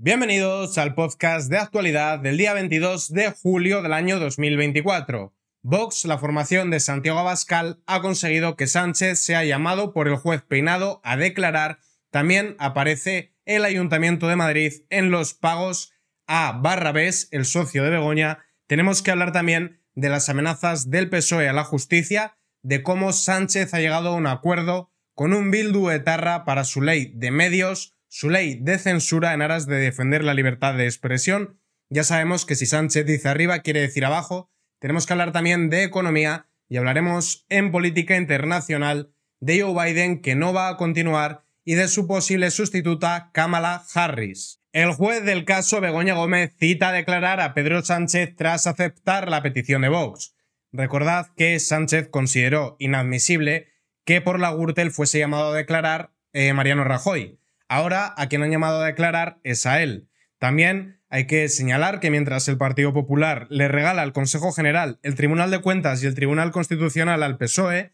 Bienvenidos al podcast de actualidad del día 22 de julio del año 2024. Vox, la formación de Santiago Abascal, ha conseguido que Sánchez sea llamado por el juez Peinado a declarar. También aparece el Ayuntamiento de Madrid en los pagos a Barrabés, el socio de Begoña. Tenemos que hablar también de las amenazas del PSOE a la justicia, de cómo Sánchez ha llegado a un acuerdo con un Bildu etarra para su ley de medios su ley de censura en aras de defender la libertad de expresión. Ya sabemos que si Sánchez dice arriba quiere decir abajo. Tenemos que hablar también de economía y hablaremos en política internacional de Joe Biden que no va a continuar y de su posible sustituta Kamala Harris. El juez del caso Begoña Gómez cita a declarar a Pedro Sánchez tras aceptar la petición de Vox. Recordad que Sánchez consideró inadmisible que por la Gürtel fuese llamado a declarar eh, Mariano Rajoy. Ahora a quien han llamado a declarar es a él. También hay que señalar que mientras el Partido Popular le regala al Consejo General, el Tribunal de Cuentas y el Tribunal Constitucional al PSOE,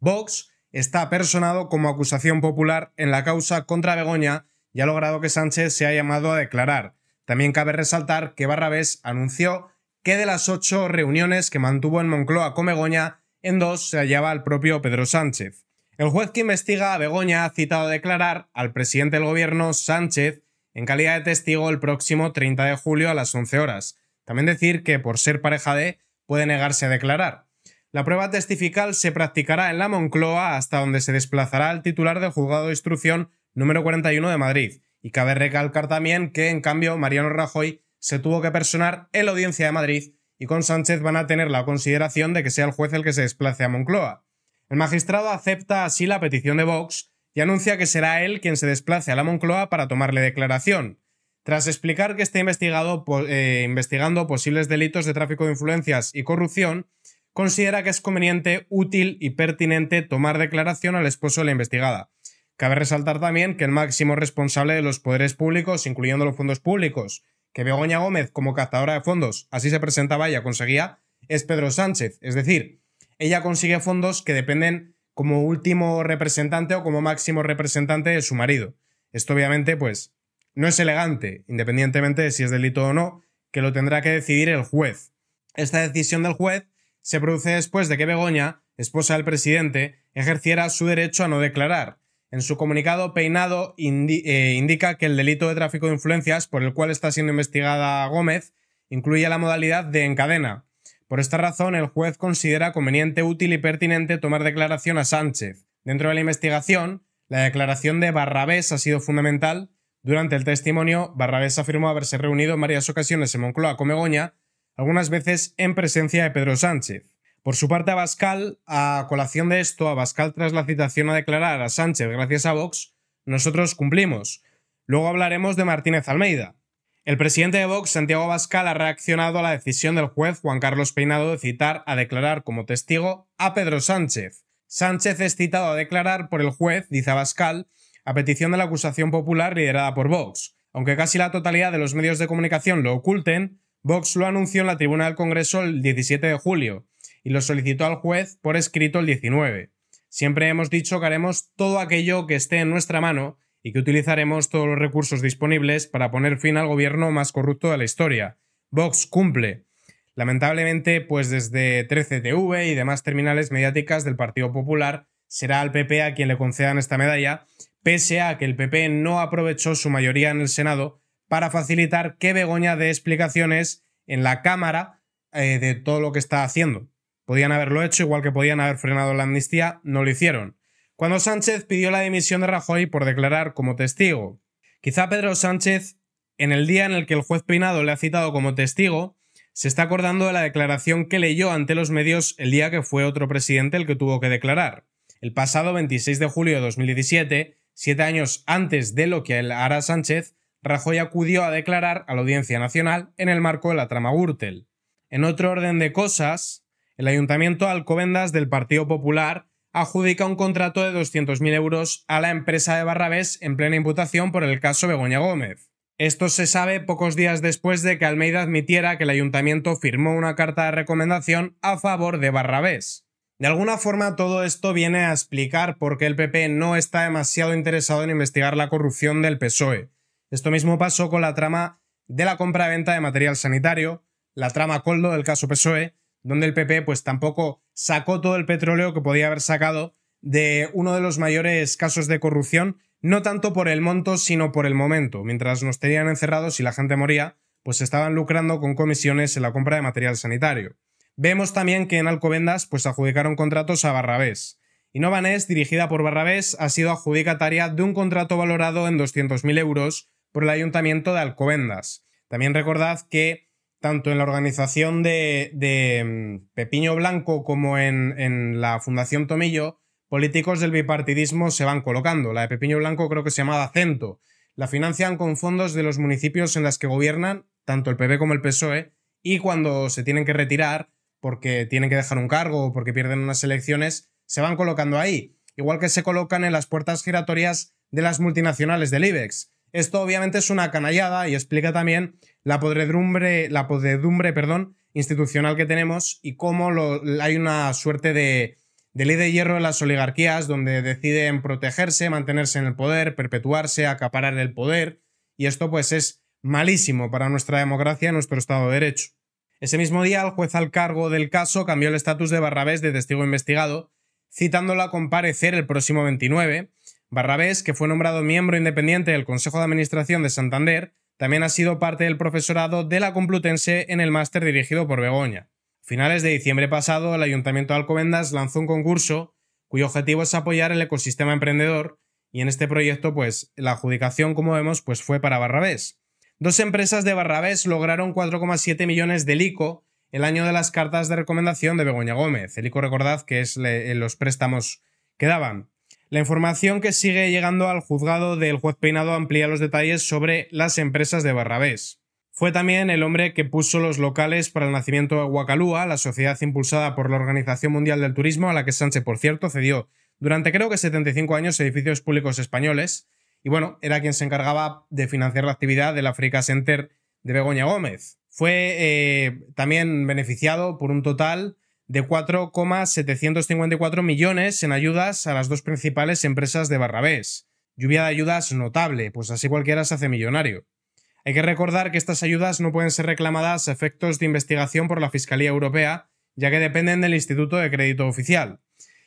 Vox está personado como acusación popular en la causa contra Begoña y ha logrado que Sánchez se haya llamado a declarar. También cabe resaltar que Barrabés anunció que de las ocho reuniones que mantuvo en Moncloa con Begoña, en dos se hallaba el propio Pedro Sánchez. El juez que investiga a Begoña ha citado a declarar al presidente del gobierno, Sánchez, en calidad de testigo el próximo 30 de julio a las 11 horas. También decir que, por ser pareja de, puede negarse a declarar. La prueba testifical se practicará en la Moncloa hasta donde se desplazará el titular del juzgado de instrucción número 41 de Madrid. Y cabe recalcar también que, en cambio, Mariano Rajoy se tuvo que personar en la audiencia de Madrid y con Sánchez van a tener la consideración de que sea el juez el que se desplace a Moncloa. El magistrado acepta así la petición de Vox y anuncia que será él quien se desplace a la Moncloa para tomarle declaración. Tras explicar que está investigado, eh, investigando posibles delitos de tráfico de influencias y corrupción, considera que es conveniente, útil y pertinente tomar declaración al esposo de la investigada. Cabe resaltar también que el máximo responsable de los poderes públicos, incluyendo los fondos públicos, que Begoña Gómez como captadora de fondos, así se presentaba y conseguía, es Pedro Sánchez. Es decir, ella consigue fondos que dependen como último representante o como máximo representante de su marido. Esto obviamente pues no es elegante, independientemente de si es delito o no, que lo tendrá que decidir el juez. Esta decisión del juez se produce después de que Begoña, esposa del presidente, ejerciera su derecho a no declarar. En su comunicado, Peinado eh, indica que el delito de tráfico de influencias por el cual está siendo investigada Gómez incluye la modalidad de encadena, por esta razón, el juez considera conveniente, útil y pertinente tomar declaración a Sánchez. Dentro de la investigación, la declaración de Barrabés ha sido fundamental. Durante el testimonio, Barrabés afirmó haberse reunido en varias ocasiones en Moncloa con algunas veces en presencia de Pedro Sánchez. Por su parte, Bascal, a colación de esto, a Bascal tras la citación a declarar a Sánchez gracias a Vox, nosotros cumplimos. Luego hablaremos de Martínez Almeida. El presidente de Vox, Santiago Bascal, ha reaccionado a la decisión del juez Juan Carlos Peinado de citar a declarar como testigo a Pedro Sánchez. Sánchez es citado a declarar por el juez, dice Bascal, a petición de la acusación popular liderada por Vox. Aunque casi la totalidad de los medios de comunicación lo oculten, Vox lo anunció en la tribuna del Congreso el 17 de julio y lo solicitó al juez por escrito el 19. Siempre hemos dicho que haremos todo aquello que esté en nuestra mano y que utilizaremos todos los recursos disponibles para poner fin al gobierno más corrupto de la historia. Vox cumple. Lamentablemente, pues desde 13TV y demás terminales mediáticas del Partido Popular será al PP a quien le concedan esta medalla, pese a que el PP no aprovechó su mayoría en el Senado para facilitar qué Begoña de explicaciones en la Cámara eh, de todo lo que está haciendo. Podían haberlo hecho, igual que podían haber frenado la amnistía, no lo hicieron cuando Sánchez pidió la dimisión de Rajoy por declarar como testigo. Quizá Pedro Sánchez, en el día en el que el juez Peinado le ha citado como testigo, se está acordando de la declaración que leyó ante los medios el día que fue otro presidente el que tuvo que declarar. El pasado 26 de julio de 2017, siete años antes de lo que hará Sánchez, Rajoy acudió a declarar a la Audiencia Nacional en el marco de la trama Gürtel. En otro orden de cosas, el Ayuntamiento Alcobendas del Partido Popular adjudica un contrato de 200.000 euros a la empresa de Barrabés en plena imputación por el caso Begoña Gómez. Esto se sabe pocos días después de que Almeida admitiera que el ayuntamiento firmó una carta de recomendación a favor de Barrabés. De alguna forma todo esto viene a explicar por qué el PP no está demasiado interesado en investigar la corrupción del PSOE. Esto mismo pasó con la trama de la compra-venta de material sanitario, la trama Coldo del caso PSOE donde el PP pues tampoco sacó todo el petróleo que podía haber sacado de uno de los mayores casos de corrupción, no tanto por el monto, sino por el momento. Mientras nos tenían encerrados y la gente moría, pues estaban lucrando con comisiones en la compra de material sanitario. Vemos también que en Alcobendas pues adjudicaron contratos a Barrabés. Y Novanés, dirigida por Barrabés, ha sido adjudicataria de un contrato valorado en 200.000 euros por el Ayuntamiento de Alcobendas. También recordad que tanto en la organización de, mm, Pepiño Blanco como en, la Fundación Tomillo, políticos del bipartidismo se van colocando. La de Pepiño Blanco creo que se llamaba Acento. La financian con fondos de los municipios en las que gobiernan, tanto el PP como el PSOE, y cuando se tienen que retirar, porque tienen que dejar un cargo o porque pierden unas elecciones, se van colocando ahí. Igual que se colocan en las puertas giratorias de las multinacionales del IBEX. Esto obviamente es una canallada y explica también la podredumbre, la podredumbre perdón, institucional que tenemos y cómo hay una suerte de, ley de hierro en las oligarquías donde deciden protegerse, mantenerse en el poder, perpetuarse, acaparar el poder y esto pues es malísimo para nuestra democracia nuestro Estado de Derecho. Ese mismo día, el juez al cargo del caso cambió el estatus de Barrabés de testigo investigado, citándolo a comparecer el próximo 29, Barrabés, que fue nombrado miembro independiente del Consejo de Administración de Santander, también ha sido parte del profesorado de la Complutense en el máster dirigido por Begoña. A finales de diciembre pasado, el Ayuntamiento de Alcobendas lanzó un concurso cuyo objetivo es apoyar el ecosistema emprendedor y en este proyecto pues la adjudicación, como vemos, pues fue para Barrabés. Dos empresas de Barrabés lograron 4,7 millones de lico el año de las cartas de recomendación de Begoña Gómez. El lico, recordad que es eh, los préstamos que daban. La información que sigue llegando al juzgado del juez Peinado amplía los detalles sobre las empresas de Barrabés. Fue también el hombre que puso los locales para el nacimiento de Huacalúa, la sociedad impulsada por la Organización Mundial del Turismo, a la que Sánchez, por cierto, cedió durante creo que 75 años edificios públicos españoles. Y bueno, era quien se encargaba de financiar la actividad del Africa Center de Begoña Gómez. Fue eh, también beneficiado por un total de 4,754 millones en ayudas a las dos principales empresas de Barrabés. Lluvia de ayudas notable, pues así cualquiera se hace millonario. Hay que recordar que estas ayudas no pueden ser reclamadas a efectos de investigación por la Fiscalía Europea, ya que dependen del Instituto de Crédito Oficial.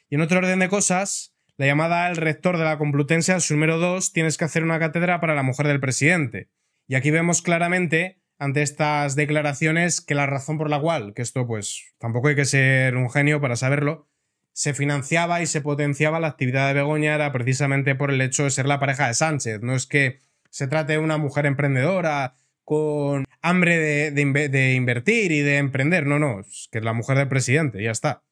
Y en otro orden de cosas, la llamada al rector de la Complutense, al número 2, tienes que hacer una cátedra para la mujer del presidente. Y aquí vemos claramente ante estas declaraciones que la razón por la cual, que esto pues tampoco hay que ser un genio para saberlo, se financiaba y se potenciaba la actividad de Begoña era precisamente por el hecho de ser la pareja de Sánchez. No es que se trate de una mujer emprendedora con hambre de, invertir y de emprender. No, no, es que es la mujer del presidente, ya está.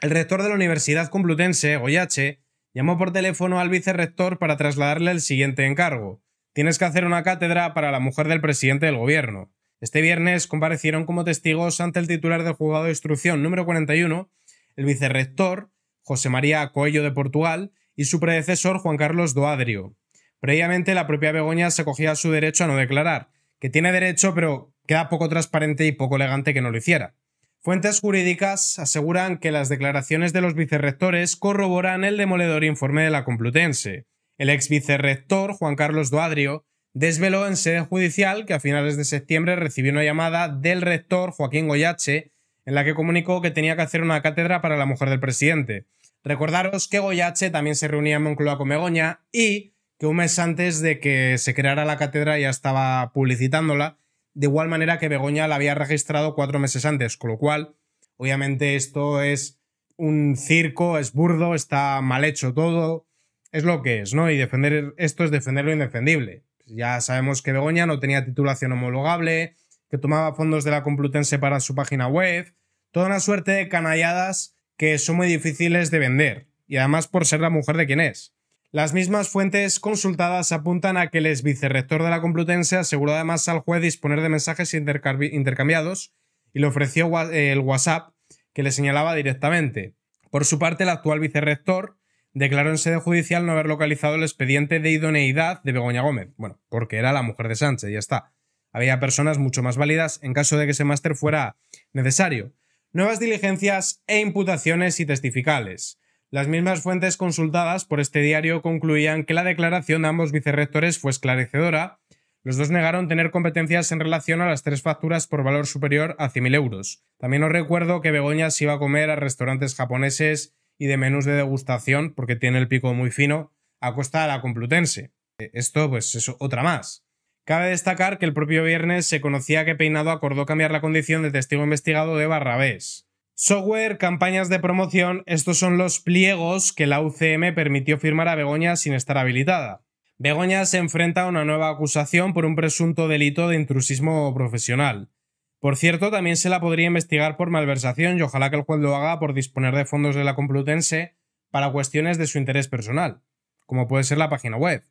El rector de la Universidad Complutense, Goyache, llamó por teléfono al vicerrector para trasladarle el siguiente encargo Tienes que hacer una cátedra para la mujer del presidente del gobierno. Este viernes comparecieron como testigos ante el titular del juzgado de instrucción número 41, el vicerrector José María Coello de Portugal y su predecesor Juan Carlos Doadrio. Previamente la propia Begoña se acogía a su derecho a no declarar, que tiene derecho pero queda poco transparente y poco elegante que no lo hiciera. Fuentes jurídicas aseguran que las declaraciones de los vicerrectores corroboran el demoledor informe de la Complutense, el ex vicerrector Juan Carlos Doadrio desveló en sede judicial que a finales de septiembre recibió una llamada del rector Joaquín Goyache en la que comunicó que tenía que hacer una cátedra para la mujer del presidente. Recordaros que Goyache también se reunía en Moncloa con Begoña y que un mes antes de que se creara la cátedra ya estaba publicitándola, de igual manera que Begoña la había registrado cuatro meses antes, con lo cual, obviamente esto es un circo, es burdo, está mal hecho todo, es lo que es, ¿no? Y defender e-, esto es defender lo indefendible. Ya sabemos que Begoña no tenía titulación homologable, que tomaba fondos de la Complutense para su página web, toda una suerte de canalladas que son muy difíciles de vender, y además por ser la mujer de quien es. Las mismas fuentes consultadas apuntan a que el ex vicerrector de la Complutense aseguró además al juez disponer de mensajes intercambiados y le ofreció el WhatsApp que le señalaba directamente. Por su parte, el actual vicerrector declaró en sede judicial no haber localizado el expediente de idoneidad de Begoña Gómez. Bueno, porque era la mujer de Sánchez, ya está. Había personas mucho más válidas en caso de que ese máster fuera necesario. Nuevas diligencias e imputaciones y testificales. Las mismas fuentes consultadas por este diario concluían que la declaración de ambos vicerrectores fue esclarecedora. Los dos negaron tener competencias en relación a las tres facturas por valor superior a 100.000 euros. También os recuerdo que Begoña se iba a comer a restaurantes japoneses y de menús de degustación porque tiene el pico muy fino a costa de la Complutense. Eh, esto pues es otra más. Cabe destacar que el propio viernes se conocía que Peinado acordó cambiar la condición de testigo investigado de Barrabés. Software, campañas de promoción, estos son los pliegos que la UCM permitió firmar a Begoña sin estar habilitada. Begoña se enfrenta a una nueva acusación por un presunto delito de intrusismo profesional. Por cierto, también se la podría investigar por malversación y ojalá que el juez lo haga por disponer de fondos de la Complutense para cuestiones de su interés personal, como puede ser la página web.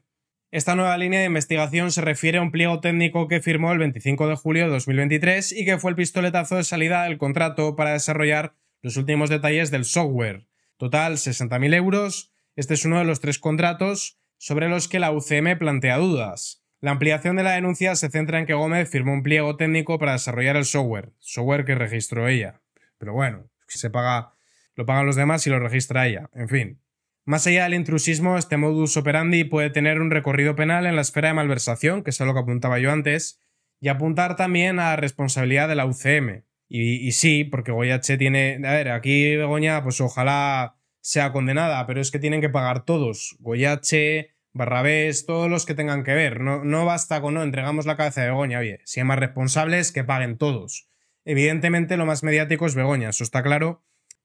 Esta nueva línea de investigación se refiere a un pliego técnico que firmó el 25 de julio de 2023 y que fue el pistoletazo de salida del contrato para desarrollar los últimos detalles del software. Total, 60.000 euros. Este es uno de los tres contratos sobre los que la UCM plantea dudas. La ampliación de la denuncia se centra en que Gómez firmó un pliego técnico para desarrollar el software, software que registró ella. Pero bueno, se paga, lo pagan los demás y lo registra ella. En fin. Más allá del intrusismo, este modus operandi puede tener un recorrido penal en la esfera de malversación, que es a lo que apuntaba yo antes, y apuntar también a la responsabilidad de la UCM. Y, y, sí, porque Goyache tiene. A ver, aquí Begoña, pues ojalá sea condenada, pero es que tienen que pagar todos. Goyache, Barrabés, todos los que tengan que ver. No, no basta con no, entregamos la cabeza de Begoña, oye, si hay más responsables, que paguen todos. Evidentemente lo más mediático es Begoña, eso está claro.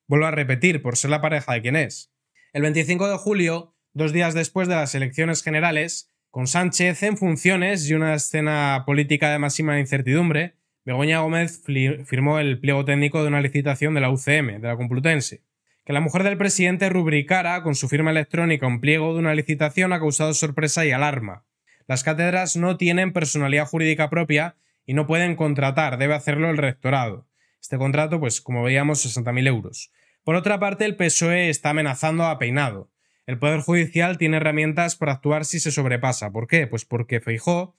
Vuelvo a repetir, por ser la pareja de quien es. El 25 de julio, dos días después de las elecciones generales, con Sánchez en funciones y una escena política de máxima incertidumbre, Begoña Gómez firmó el pliego técnico de una licitación de la UCM, de la Complutense. Que la mujer del presidente rubricara con su firma electrónica un pliego de una licitación ha causado sorpresa y alarma. Las cátedras no tienen personalidad jurídica propia y no pueden contratar, debe hacerlo el rectorado. Este contrato, pues como veíamos, 60.000 euros. Por otra parte, el PSOE está amenazando a Peinado. El Poder Judicial tiene herramientas para actuar si se sobrepasa. ¿Por qué? Pues porque Feijó,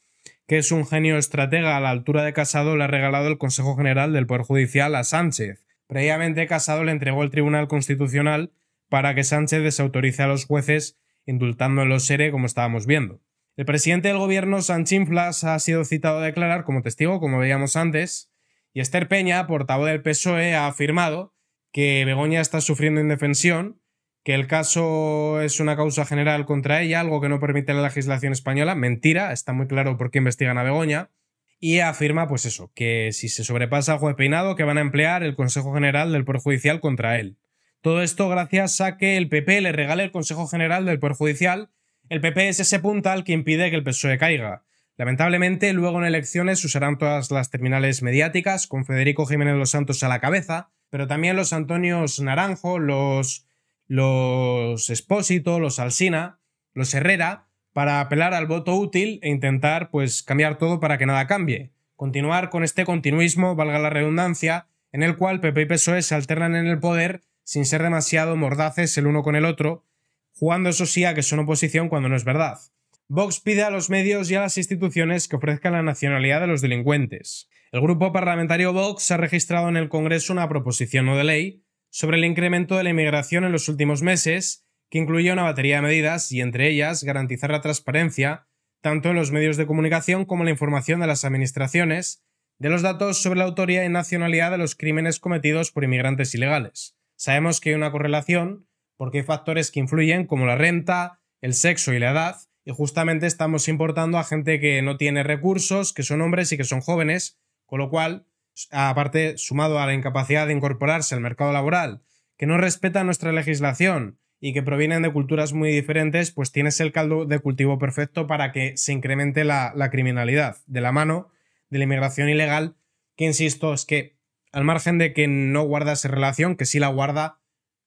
que es un genio estratega a la altura de Casado, le ha regalado el Consejo General del Poder Judicial a Sánchez Previamente, Casado le entregó el Tribunal Constitucional para que Sánchez desautorice a los jueces, indultando en los SERE, como estábamos viendo. El presidente del gobierno, Sanchinflas, ha sido citado a declarar como testigo, como veíamos antes, y Esther Peña, portavoz del PSOE, ha afirmado que Begoña está sufriendo indefensión, que el caso es una causa general contra ella, algo que no permite la legislación española. Mentira, está muy claro por qué investigan a Begoña y afirma, pues eso, que si se sobrepasa a juez peinado, que van a emplear el Consejo General del Poder Judicial contra él. Todo esto gracias a que el PP le regale el Consejo General del Poder Judicial. El PP es ese puntal que impide que el PSOE caiga. Lamentablemente, luego en elecciones usarán todas las terminales mediáticas, con Federico Jiménez los Santos a la cabeza, pero también los Antonios Naranjo, los, los Espósito, los Alsina, los Herrera, para apelar al voto útil e intentar pues cambiar todo para que nada cambie. Continuar con este continuismo, valga la redundancia, en el cual PP y PSOE se alternan en el poder sin ser demasiado mordaces el uno con el otro, jugando eso sí a que son oposición cuando no es verdad. Vox pide a los medios y a las instituciones que ofrezcan la nacionalidad de los delincuentes. El grupo parlamentario Vox ha registrado en el Congreso una proposición no de ley sobre el incremento de la inmigración en los últimos meses que incluye una batería de medidas y, entre ellas, garantizar la transparencia, tanto en los medios de comunicación como en la información de las administraciones, de los datos sobre la autoría y nacionalidad de los crímenes cometidos por inmigrantes ilegales. Sabemos que hay una correlación porque hay factores que influyen como la renta, el sexo y la edad, y justamente estamos importando a gente que no tiene recursos, que son hombres y que son jóvenes, con lo cual, aparte, sumado a la incapacidad de incorporarse al mercado laboral, que no respeta nuestra legislación, y que provienen de culturas muy diferentes, pues tienes el caldo de cultivo perfecto para que se incremente la, criminalidad de la mano de la inmigración ilegal, que insisto, es que al margen de que no guardas relación, que sí la guarda,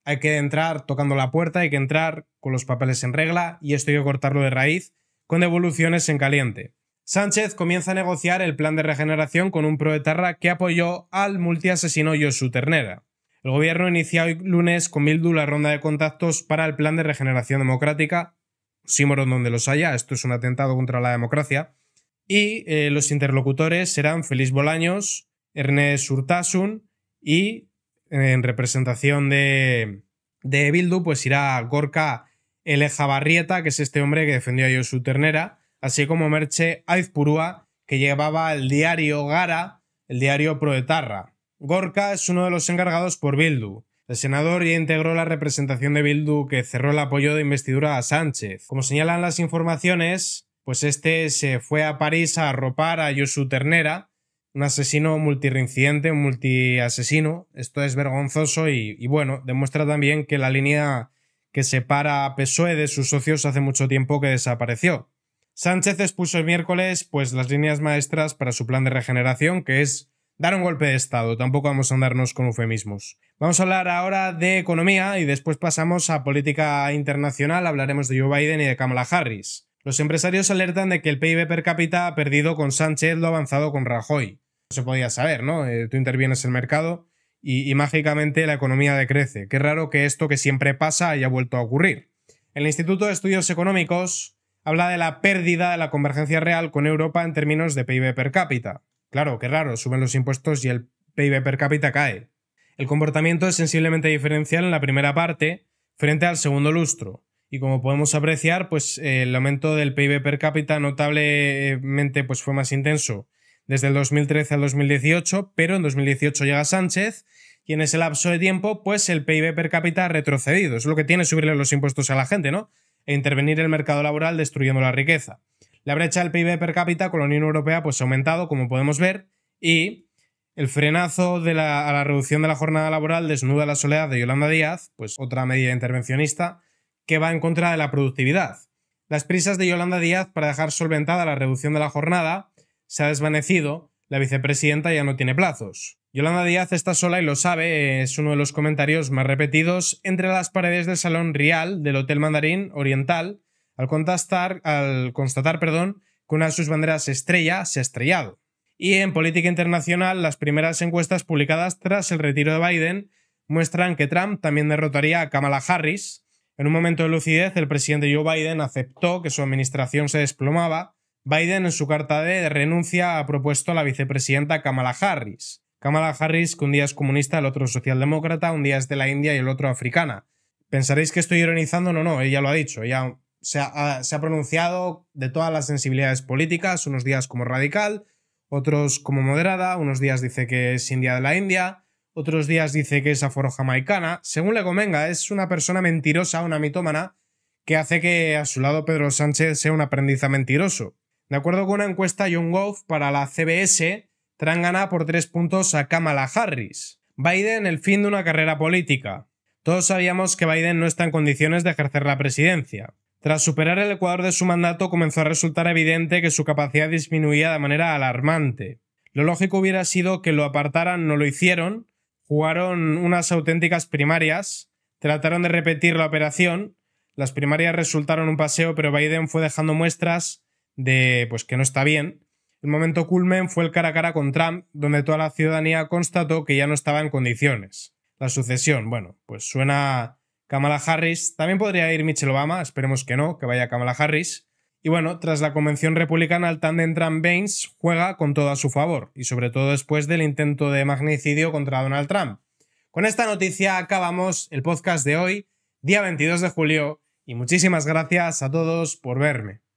hay que entrar tocando la puerta, hay que entrar con los papeles en regla y esto hay que cortarlo de raíz, con devoluciones en caliente. Sánchez comienza a negociar el plan de regeneración con un proetarra que apoyó al multiasesino Josu Ternera. El gobierno inició hoy lunes con Bildu la ronda de contactos para el plan de regeneración democrática, símoron donde los haya, esto es un atentado contra la democracia, y eh, los interlocutores serán Feliz Bolaños, Ernest Urtasun y en representación de, Bildu pues irá Gorka Elejabarrieta que es este hombre que defendió a su ternera, así como Merche Aizpurúa, que llevaba el diario Gara, el diario Proetarra. Gorka es uno de los encargados por Bildu. El senador ya integró la representación de Bildu que cerró el apoyo de investidura a Sánchez. Como señalan las informaciones, pues este se fue a París a arropar a Yusu Ternera, un asesino multirrinciente, un multiasesino. Esto es vergonzoso y, y bueno, demuestra también que la línea que separa a PSOE de sus socios hace mucho tiempo que desapareció. Sánchez expuso el miércoles pues las líneas maestras para su plan de regeneración, que es dar un golpe de Estado, tampoco vamos a andarnos con eufemismos. Vamos a hablar ahora de economía y después pasamos a política internacional, hablaremos de Joe Biden y de Kamala Harris. Los empresarios alertan de que el PIB per cápita ha perdido con Sánchez lo avanzado con Rajoy. No se podía saber, ¿no? Eh, tú intervienes el mercado y mágicamente la economía decrece. Qué raro que esto que siempre pasa haya vuelto a ocurrir. El Instituto de Estudios Económicos habla de la pérdida de la convergencia real con Europa en términos de PIB per cápita. Claro, qué raro, suben los impuestos y el PIB per cápita cae. El comportamiento es sensiblemente diferencial en la primera parte frente al segundo lustro. Y como podemos apreciar, pues eh, el aumento del PIB per cápita notablemente pues, fue más intenso desde el 2013 al 2018, pero en 2018 llega Sánchez y en ese lapso de tiempo, pues el PIB per cápita ha retrocedido. Es lo que tiene subirle los impuestos a la gente, ¿no? E intervenir el mercado laboral destruyendo la riqueza. La brecha del PIB per cápita con la Unión Europea pues, ha aumentado, como podemos ver, y el frenazo a la reducción de la jornada laboral desnuda la soledad de Yolanda Díaz, pues otra medida intervencionista que va en contra de la productividad. Las prisas de Yolanda Díaz para dejar solventada la reducción de la jornada se ha desvanecido, la vicepresidenta ya no tiene plazos. Yolanda Díaz está sola y lo sabe, es uno de los comentarios más repetidos entre las paredes del Salón real del Hotel Mandarín Oriental, al, al constatar perdón, que una de sus banderas estrella se ha estrellado. Y en política internacional, las primeras encuestas publicadas tras el retiro de Biden muestran que Trump también derrotaría a Kamala Harris. En un momento de lucidez, el presidente Joe Biden aceptó que su administración se desplomaba. Biden, en su carta de renuncia, ha propuesto a la vicepresidenta Kamala Harris. Kamala Harris, que un día es comunista, el otro socialdemócrata, un día es de la India y el otro africana. Pensaréis que estoy ironizando, no, no, ella lo ha dicho, ella Ah, se ha, pronunciado de todas las sensibilidades políticas, unos días como radical, otros como moderada, unos días dice que es india de la India, otros días dice que es jamaicana. Según le convenga, es una persona mentirosa, una mitómana, que hace que a su lado Pedro Sánchez sea un aprendiz mentiroso. De acuerdo con una encuesta Young Gov para la CBS, Trump gana por tres puntos a Kamala Harris. Biden, el fin de una carrera política. Todos sabíamos que Biden no está en condiciones de ejercer la presidencia. Tras superar el Ecuador de su mandato, comenzó a resultar evidente que su capacidad disminuía de manera alarmante. Lo lógico hubiera sido que lo apartaran, no lo hicieron, jugaron unas auténticas primarias, trataron de repetir la operación, las primarias resultaron un paseo, pero Biden fue dejando muestras de pues que no está bien. El momento culmen fue el cara a cara con Trump, donde toda la ciudadanía constató que ya no estaba en condiciones. La sucesión, bueno, pues suena Kamala Harris. También podría ir Michelle Obama, esperemos que no, que vaya Kamala Harris. Y bueno, tras la convención republicana, el tándem Trump-Baines juega con todo a su favor, y sobre todo después del intento de magnicidio contra Donald Trump. Con esta noticia acabamos el podcast de hoy, día 22 de julio, y muchísimas gracias a todos por verme.